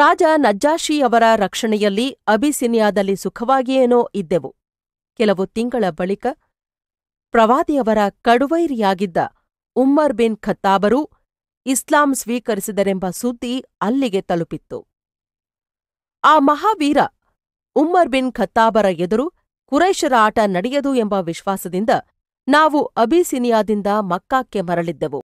ರಾಜ ನಜ್ಜಾಶಿಯವರ ರಕ್ಷಣೆಯಲ್ಲಿ ಅಬಿಸಿನಿಯಾದಲ್ಲಿ ಸುಖವಾಗಿಯೇನೋ ಇದ್ದೆವು ಕೆಲವು ತಿಂಗಳ ಬಳಿಕ ಪ್ರವಾದಿಯವರ ಕಡುವೈರಿಯಾಗಿದ್ದ ಉಮ್ಮರ್ ಬಿನ್ ಖತ್ತಾಬರು ಇಸ್ಲಾಂ ಸ್ವೀಕರಿಸಿದರೆಂಬ ಸುದ್ದಿ ಅಲ್ಲಿಗೆ ತಲುಪಿತ್ತು ಆ ಮಹಾವೀರ ಉಮ್ಮರ್ ಬಿನ್ ಖತ್ತಾಬರ ಎದುರು ಕುರೈಶರ ಆಟ ನಡೆಯದು ಎಂಬ ವಿಶ್ವಾಸದಿಂದ ನಾವು ಅಬಿಸಿನಿಯಾದಿಂದ ಮಕ್ಕಾಕ್ಕೆ ಮರಳಿದ್ದೆವು